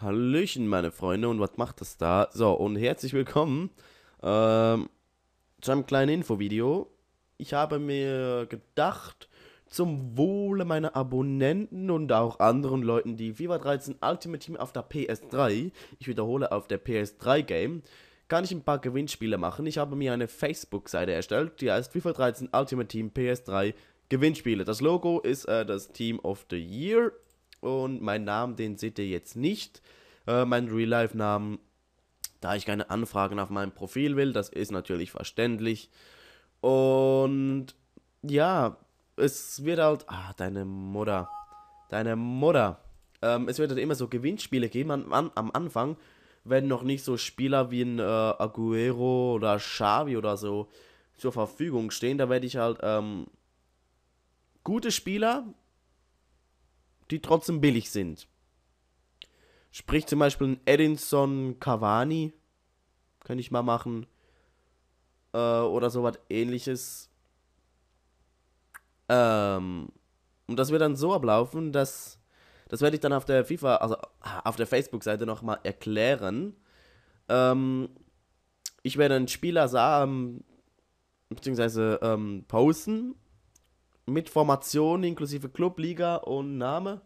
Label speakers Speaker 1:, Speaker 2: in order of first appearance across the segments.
Speaker 1: Hallöchen, meine Freunde, und was macht das da? So, und herzlich willkommen ähm, zu einem kleinen Infovideo. Ich habe mir gedacht, zum Wohle meiner Abonnenten und auch anderen Leuten, die FIFA 13 Ultimate Team auf der PS3, ich wiederhole, auf der PS3 Game, kann ich ein paar Gewinnspiele machen. Ich habe mir eine Facebook-Seite erstellt, die heißt FIFA 13 Ultimate Team PS3 Gewinnspiele. Das Logo ist äh, das Team of the Year und meinen Namen, den seht ihr jetzt nicht. Äh, meinen Real-Life-Namen, da ich keine Anfragen auf meinem Profil will, das ist natürlich verständlich. Und ja, es wird halt. Ah, deine Mutter. Deine Mutter. Ähm, es wird halt immer so Gewinnspiele geben an, am Anfang, wenn noch nicht so Spieler wie ein äh, Aguero oder Xavi oder so zur Verfügung stehen. Da werde ich halt ähm, gute Spieler die trotzdem billig sind. Sprich zum Beispiel ein Edinson Cavani. Könnte ich mal machen. Äh, oder sowas ähnliches. Ähm, und das wird dann so ablaufen, dass. Das werde ich dann auf der FIFA, also ah, auf der Facebook-Seite nochmal erklären. Ähm, ich werde einen Spieler sagen, ähm, beziehungsweise ähm, posten mit Formation inklusive Club, Liga und Name,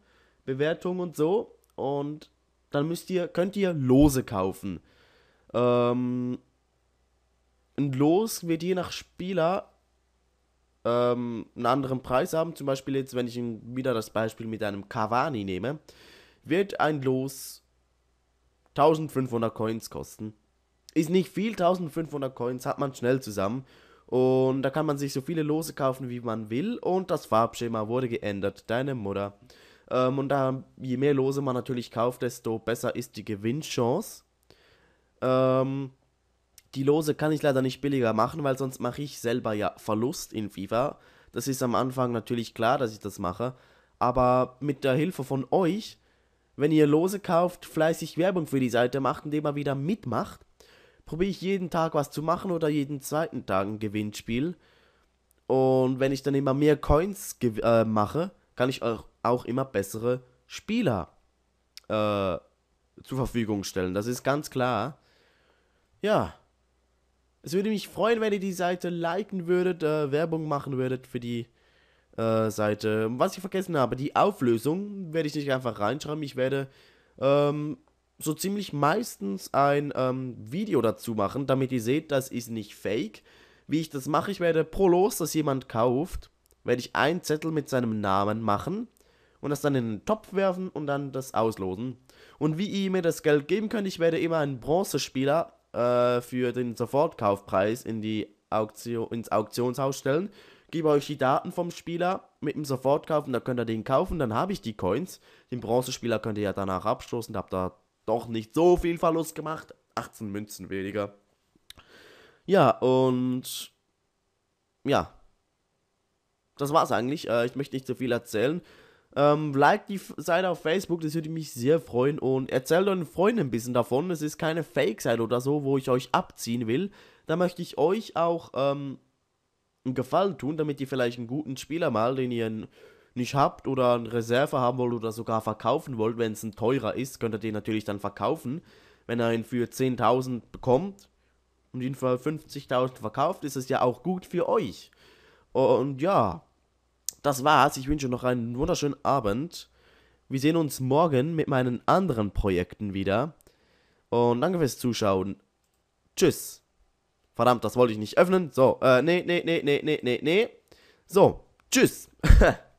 Speaker 1: Bewertung und so. Und dann müsst ihr, könnt ihr Lose kaufen. Ähm, ein Los wird je nach Spieler ähm, einen anderen Preis haben. Zum Beispiel jetzt, wenn ich wieder das Beispiel mit einem Cavani nehme, wird ein Los 1500 Coins kosten. Ist nicht viel, 1500 Coins hat man schnell zusammen. Und da kann man sich so viele Lose kaufen, wie man will. Und das Farbschema wurde geändert. Deine Mutter. Ähm, und da, je mehr Lose man natürlich kauft, desto besser ist die Gewinnchance. Ähm, die Lose kann ich leider nicht billiger machen, weil sonst mache ich selber ja Verlust in FIFA. Das ist am Anfang natürlich klar, dass ich das mache. Aber mit der Hilfe von euch, wenn ihr Lose kauft, fleißig Werbung für die Seite macht, indem ihr wieder mitmacht, probiere ich jeden Tag was zu machen oder jeden zweiten Tag ein Gewinnspiel. Und wenn ich dann immer mehr Coins äh, mache, kann ich auch, auch immer bessere Spieler äh, zur Verfügung stellen. Das ist ganz klar. Ja. Es würde mich freuen, wenn ihr die Seite liken würdet, äh, Werbung machen würdet für die äh, Seite. Was ich vergessen habe, die Auflösung werde ich nicht einfach reinschreiben. Ich werde ähm, so ziemlich meistens ein ähm, Video dazu machen, damit ihr seht, das ist nicht fake. Wie ich das mache, ich werde pro Los, das jemand kauft, werde ich einen Zettel mit seinem Namen machen und das dann in den Topf werfen und dann das auslosen. Und wie ihr mir das Geld geben könnt, ich werde immer einen Bronzespieler äh, für den Sofortkaufpreis in die Auktion, ins Auktionshaus stellen. Gebe euch die Daten vom Spieler mit dem Sofortkauf und dann könnt ihr den kaufen, dann habe ich die Coins. Den Bronzespieler könnt ihr ja danach abstoßen, da habt ihr doch nicht so viel Verlust gemacht. 18 Münzen weniger. Ja, und ja. Das war's eigentlich. Äh, ich möchte nicht zu viel erzählen. Ähm, like die Seite auf Facebook, das würde mich sehr freuen. Und erzählt euren Freunden ein bisschen davon. Es ist keine Fake-Seite oder so, wo ich euch abziehen will. Da möchte ich euch auch ähm, einen Gefallen tun, damit ihr vielleicht einen guten Spieler mal, den ihr nicht habt oder eine Reserve haben wollt oder sogar verkaufen wollt, wenn es ein teurer ist, könnt ihr den natürlich dann verkaufen. Wenn ihr ihn für 10.000 bekommt und ihn für 50.000 verkauft, ist es ja auch gut für euch. Und ja, das war's. Ich wünsche noch einen wunderschönen Abend. Wir sehen uns morgen mit meinen anderen Projekten wieder. Und danke fürs Zuschauen. Tschüss. Verdammt, das wollte ich nicht öffnen. So, äh, nee, nee, nee, nee, nee, nee, nee. So, tschüss.